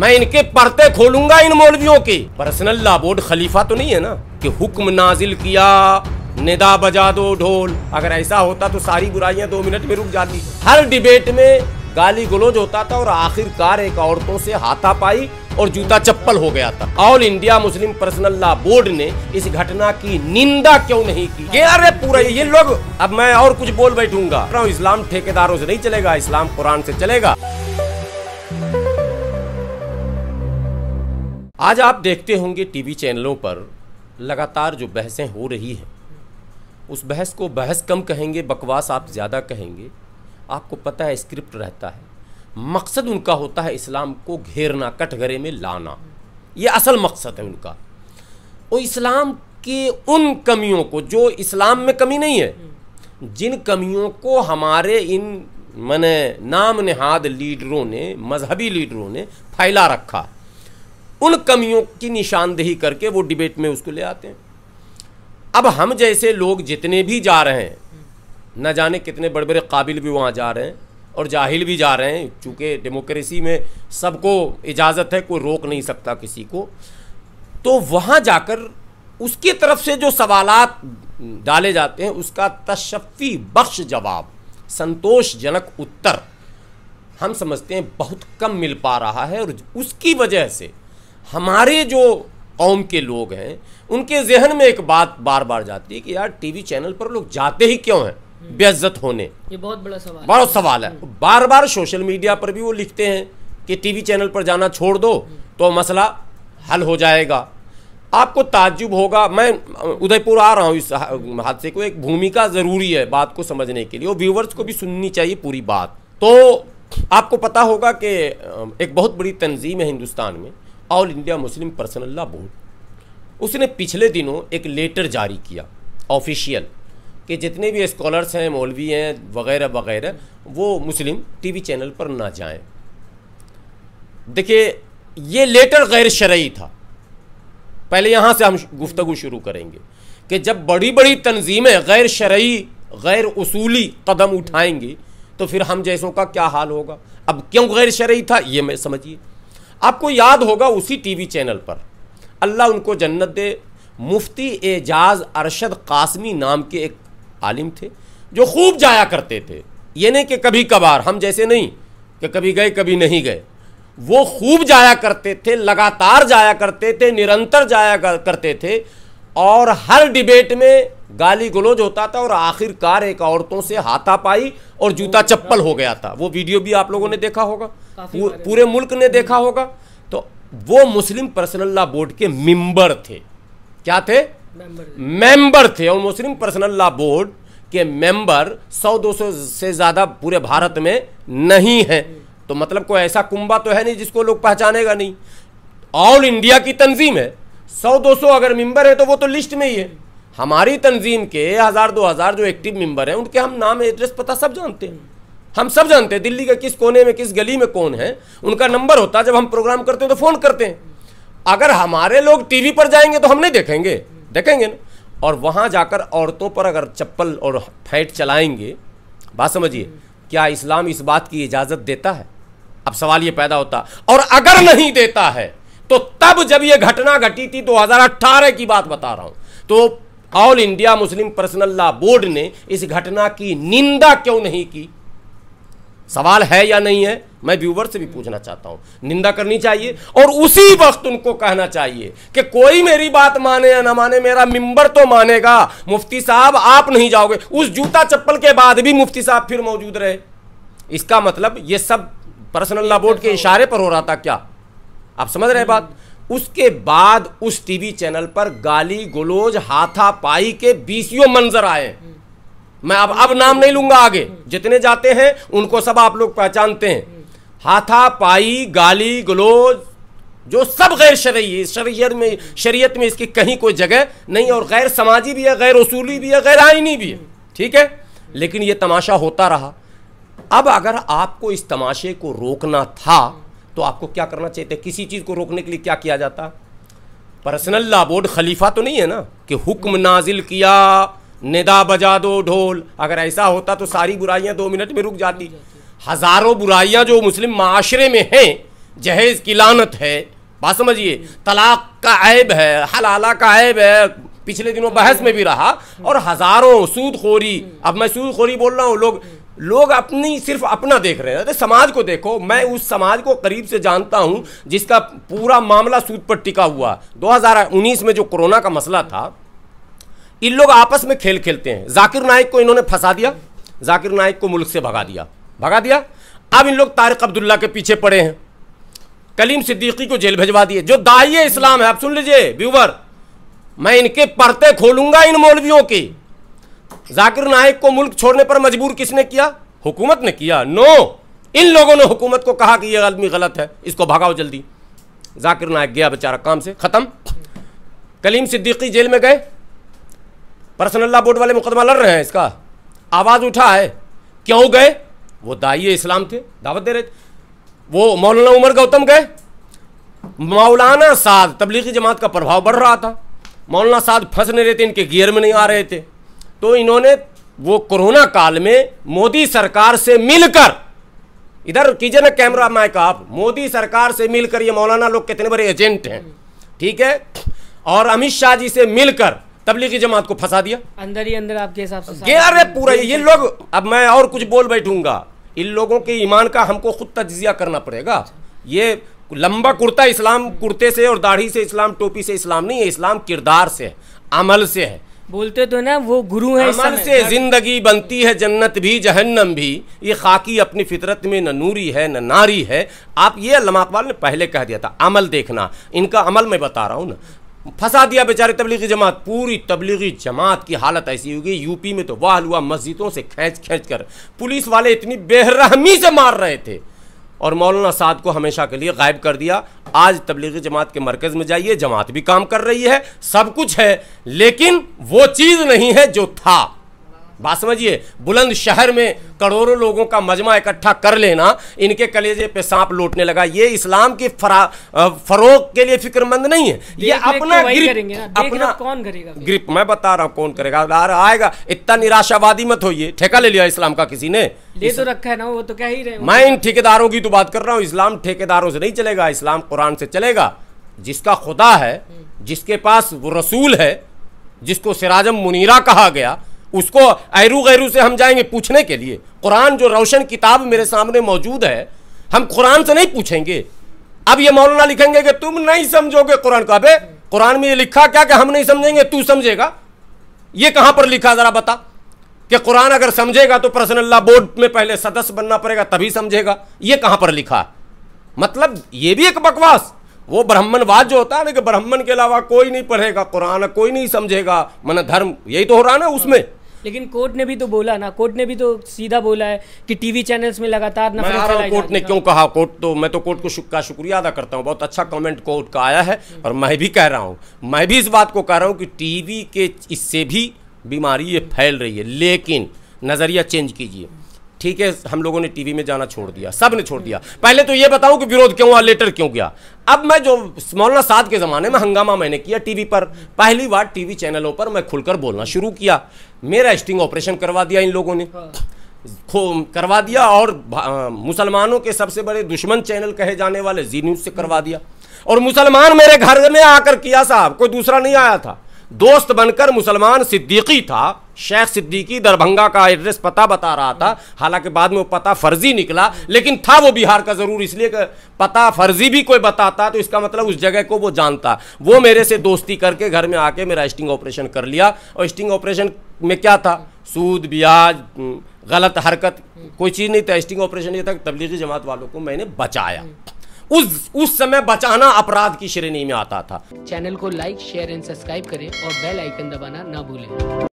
मैं इनके पढ़ते खोलूंगा इन मौलवियों के पर्सनल ला बोर्ड खलीफा तो नहीं है ना कि हुक्म नाजिल किया निदा बजा दो ढोल अगर ऐसा होता तो सारी बुराइयां दो मिनट में रुक जाती हर डिबेट में गाली गलोज होता था और आखिरकार एक औरतों से हाथापाई और जूता चप्पल हो गया था All India Muslim Personal Law Board ने इस घटना की निंदा क्यों नहीं की ये अरे पूरा ये लोग अब मैं और कुछ बोल बैठूंगा इस्लाम ठेकेदारों से नहीं चलेगा इस्लाम कुरान से चलेगा आज आप देखते होंगे टीवी चैनलों पर लगातार जो बहसें हो रही हैं उस बहस को बहस कम कहेंगे बकवास आप ज़्यादा कहेंगे आपको पता है स्क्रिप्ट रहता है मकसद उनका होता है इस्लाम को घेरना कटघरे में लाना ये असल मकसद है उनका और इस्लाम के उन कमियों को जो इस्लाम में कमी नहीं है जिन कमियों को हमारे इन मैंने नाम नहाद लीडरों ने मजहबी लीडरों ने फैला रखा है उन कमियों की निशानदेही करके वो डिबेट में उसको ले आते हैं अब हम जैसे लोग जितने भी जा रहे हैं न जाने कितने बड़े बड़े काबिल भी वहाँ जा रहे हैं और जाहिल भी जा रहे हैं चूँकि डेमोक्रेसी में सबको इजाज़त है कोई रोक नहीं सकता किसी को तो वहाँ जाकर उसकी तरफ से जो सवालत डाले जाते हैं उसका तशफ़ी बख्श जवाब संतोषजनक उत्तर हम समझते हैं बहुत कम मिल पा रहा है और उसकी वजह से हमारे जो कौम के लोग हैं उनके जहन में एक बात बार बार जाती है कि यार टीवी चैनल पर लोग जाते ही क्यों हैं हम्म। बेइज्जत होने ये बहुत बड़ा सवाल बड़ा सवाल है हम्म। बार बार सोशल मीडिया पर भी वो लिखते हैं कि टीवी चैनल पर जाना छोड़ दो हम्म। तो मसला हल हो जाएगा आपको ताज्जुब होगा मैं उदयपुर आ रहा हूँ इस हादसे को एक भूमिका ज़रूरी है बात को समझने के लिए और व्यूवर्स को भी सुननी चाहिए पूरी बात तो आपको पता होगा कि एक बहुत बड़ी तंजीम है हिंदुस्तान में All India Muslim Personal Law Board उसने पिछले दिनों एक लेटर जारी किया ऑफिशियल कि जितने भी स्कॉलर्स हैं मौलवी हैं वगैरह वगैरह वो मुस्लिम टीवी चैनल पर ना जाएं देखिए ये लेटर गैर शरयी था पहले यहाँ से हम गुफ्तु शुरू करेंगे कि जब बड़ी बड़ी तनजीमें गैर शरयी गैर उसूली कदम उठाएंगी तो फिर हम जैसों का क्या हाल होगा अब क्यों गैर शरयी था ये मैं समझिए आपको याद होगा उसी टीवी चैनल पर अल्लाह उनको जन्नत दे मुफ्ती एजाज अरशद कासमी नाम के एक आलिम थे जो खूब जाया करते थे ये नहीं कि कभी कभार हम जैसे नहीं कि कभी गए कभी नहीं गए वो खूब जाया करते थे लगातार जाया करते थे निरंतर जाया करते थे और हर डिबेट में गाली गलोज होता था और आखिरकार एक औरतों से हाथापाई और जूता चप्पल हो गया था वो वीडियो भी आप लोगों ने हम्म। देखा होगा पूरे मुल्क ने देखा हम्म। होगा तो वो मुस्लिम पर्सनल लॉ बोर्ड के मेंबर थे क्या थे मेंबर थे और मुस्लिम पर्सनल लॉ बोर्ड के मेंबर सौ दो सौ से ज़्यादा पूरे भारत में नहीं है हम्म। तो मतलब कोई ऐसा कुंबा तो है नहीं जिसको लोग पहचानेगा नहीं ऑल इंडिया की तंजीम है सौ दो सौ अगर मेंबर है तो वो तो लिस्ट में ही है हमारी तंजीम के हज़ार दो हज़ार जो एक्टिव मेंबर हैं उनके हम नाम एड्रेस पता सब जानते हैं हम सब जानते हैं दिल्ली के किस कोने में किस गली में कौन है उनका नंबर होता है जब हम प्रोग्राम करते हैं तो फ़ोन करते हैं अगर हमारे लोग टीवी पर जाएंगे तो हम नहीं देखेंगे देखेंगे ना और वहाँ जाकर औरतों पर अगर चप्पल और फैट चलाएंगे बात समझिए क्या इस्लाम इस बात की इजाज़त देता है अब सवाल ये पैदा होता और अगर नहीं देता है तो तब जब यह घटना घटी थी दो तो की बात बता रहा हूं तो All India Muslim Personal Law Board ने इस घटना की निंदा क्यों नहीं की सवाल है या नहीं है मैं व्यूवर से भी पूछना चाहता हूं निंदा करनी चाहिए और उसी वक्त उनको कहना चाहिए कि कोई मेरी बात माने या ना माने मेरा मिंबर तो मानेगा मुफ्ती साहब आप नहीं जाओगे उस जूता चप्पल के बाद भी मुफ्ती साहब फिर मौजूद रहे इसका मतलब ये सब पर्सनल लॉ बोर्ड के इशारे पर हो रहा था क्या आप समझ रहे बात उसके बाद उस टीवी चैनल पर गाली गलोज हाथापाई के बीसियों मंजर आए मैं अब अब नाम नहीं लूंगा आगे जितने जाते हैं उनको सब आप लोग पहचानते हैं हाथापाई गाली गलोज जो सब गैर शरीय शरीयत में शरीयत में इसकी कहीं कोई जगह नहीं और गैर समाजी भी है गैर उसूली भी है गैर आइनी भी है ठीक है लेकिन ये तमाशा होता रहा अब अगर आपको इस तमाशे को रोकना था तो आपको क्या करना चाहिए किसी चीज़ को रोकने के लिए क्या किया जाता पर्सनल ला बोर्ड खलीफा तो नहीं है ना कि हुक्म नाजिल किया निदा बजा दो ढोल अगर ऐसा होता तो सारी बुराइयां दो मिनट में रुक जाती हज़ारों बुराइयां जो मुस्लिम माशरे में हैं जहेज की लानत है बात समझिए तलाक का ऐब है हलाला का ऐब है पिछले दिनों बहस में भी रहा और हज़ारों सूदखोरी अब मैं सूदखोरी बोल रहा हूँ लोग लोग अपनी सिर्फ अपना देख रहे हैं अरे समाज को देखो मैं उस समाज को करीब से जानता हूं जिसका पूरा मामला सूद पर टिका हुआ 2019 में जो कोरोना का मसला था इन लोग आपस में खेल खेलते हैं जाकिर नायक को इन्होंने फंसा दिया जाकिर नायक को मुल्क से भगा दिया भगा दिया अब इन लोग तारक अब्दुल्ला के पीछे पड़े हैं कलीम सिद्दीकी को जेल भिजवा दिए जो दाइ इस्लाम है आप सुन लीजिए व्यूवर मैं इनके परते खोलूंगा इन मौलवियों की जाकिर नायक को मुल्क छोड़ने पर मजबूर किसने किया हुकूमत ने किया नो इन लोगों ने हुकूमत को कहा कि यह आदमी गलत है इसको भगाओ जल्दी जाकिर नायक गया बेचारा काम से ख़त्म कलीम सिद्दीकी जेल में गए पर्सनल्ला बोर्ड वाले मुकदमा लड़ रहे हैं इसका आवाज़ उठा है क्यों गए वो दाइए इस्लाम थे दावत दे रहे थे वो मौलाना उमर गौतम गए मौलाना साद तबलीगी जमात का प्रभाव बढ़ रहा था मौलाना साद फंस नहीं रहे थे इनके गियर में नहीं आ रहे थे तो इन्होंने वो कोरोना काल में मोदी सरकार से मिलकर इधर कीजिए ना कैमरा माइक आप मोदी सरकार से मिलकर ये मौलाना लोग कितने बड़े एजेंट हैं ठीक है और अमित शाह जी से मिलकर तबलीगी जमात को फंसा दिया अंदर ही अंदर आपके हिसाब से गया अरे पूरा ये लोग अब मैं और कुछ बोल बैठूंगा इन लोगों के ईमान का हमको खुद तजिया करना पड़ेगा ये लंबा कुर्ता इस्लाम कुर्ते से और दाढ़ी से इस्लाम टोपी से इस्लाम नहीं है इस्लाम किरदार से है अमल से है बोलते तो ना वो गुरु हैं अमल से जिंदगी बनती है जन्नत भी जहन्नम भी ये खाकी अपनी फितरत में न नूरी है न नारी है आप ये अकबाल ने पहले कह दिया था अमल देखना इनका अमल मैं बता रहा हूँ ना फंसा दिया बेचारे तबलीगी जमात पूरी तबलीगी जमात की हालत ऐसी होगी यूपी में तो वाह हुआ मस्जिदों से खींच खींच कर पुलिस वाले इतनी बेरहमी से मार रहे थे और मौलाना साद को हमेशा के लिए गायब कर दिया आज तबलीगी जमात के मरकज़ में जाइए जमात भी काम कर रही है सब कुछ है लेकिन वो चीज़ नहीं है जो था बात समझिए बुलंद शहर में करोड़ों लोगों का मजमा इकट्ठा कर लेना इनके कलेजे पे सांप लौटने लगा ये इस्लाम की फरोग के लिए फिक्रमंद नहीं है ये अपना ग्रिप अपना कौन करेगा ग्रिप मैं बता रहा हूँ कौन करेगा आएगा इतना निराशावादी मत होइए ठेका ले लिया इस्लाम का किसी ने ले तो रखा है ना वो तो क्या ही रहे मैं इन ठेकेदारों की तो बात कर रहा हूँ इस्लाम ठेकेदारों से नहीं चलेगा इस्लाम कुरान से चलेगा जिसका खुदा है जिसके पास वो रसूल है जिसको सिराजम मुनीरा कहा गया उसको ऐरू गैरू से हम जाएंगे पूछने के लिए कुरान जो रोशन किताब मेरे सामने मौजूद है हम कुरान से नहीं पूछेंगे अब ये मौलाना लिखेंगे कि तुम नहीं समझोगे कुरान को अबे कुरान में ये लिखा क्या कि हम नहीं समझेंगे तू समझेगा ये कहाँ पर लिखा ज़रा बता कि कुरान अगर समझेगा तो पर्सनल्ला बोर्ड में पहले सदस्य बनना पड़ेगा तभी समझेगा ये कहाँ पर लिखा मतलब ये भी एक बकवास वो ब्राह्मणवाद जो होता है ना कि ब्राह्मण के अलावा कोई नहीं पढ़ेगा कुरान कोई नहीं समझेगा मन धर्म यही तो हो रहा ना उसमें लेकिन कोर्ट ने भी तो बोला ना कोर्ट ने भी तो सीधा बोला है कि टीवी चैनल्स में लगातार मैं आ कोर्ट ने क्यों कहा कोर्ट तो मैं तो कोर्ट को शुक, का शुक्रिया अदा करता हूँ बहुत अच्छा कमेंट कोर्ट का आया है और मैं भी कह रहा हूँ मैं भी इस बात को कह रहा हूँ कि टीवी के इससे भी बीमारी ये फैल रही है लेकिन नज़रिया चेंज कीजिए ठीक है हम लोगों ने टीवी में जाना छोड़ दिया सब ने छोड़ दिया पहले तो ये बताऊं कि विरोध क्यों हुआ लेटर क्यों गया अब मैं जो मौलाना साध के ज़माने में हंगामा मैंने किया टीवी पर पहली बार टीवी चैनलों पर मैं खुलकर बोलना शुरू किया मेरा स्टिंग ऑपरेशन करवा दिया इन लोगों ने हाँ। खो करवा दिया और मुसलमानों के सबसे बड़े दुश्मन चैनल कहे जाने वाले जी न्यूज़ से करवा दिया और मुसलमान मेरे घर में आकर किया साहब कोई दूसरा नहीं आया था दोस्त बनकर मुसलमान सिद्दीकी था शेख सिद्दीकी दरभंगा का एड्रेस पता बता रहा था हालांकि बाद में वो पता फर्जी निकला लेकिन था वो बिहार का ज़रूर इसलिए कि पता फर्जी भी कोई बताता तो इसका मतलब उस जगह को वो जानता वो मेरे से दोस्ती करके घर में आके मेरा स्टिंग ऑपरेशन कर लिया और स्टिंग ऑपरेशन में क्या था सूद ब्याज गलत हरकत कोई चीज़ नहीं था स्टिंग ऑपरेशन ये था तबलीगी जमात वालों को मैंने बचाया उस उस समय बचाना अपराध की श्रेणी में आता था चैनल को लाइक शेयर एंड सब्सक्राइब करें और बेल आइकन दबाना ना भूलें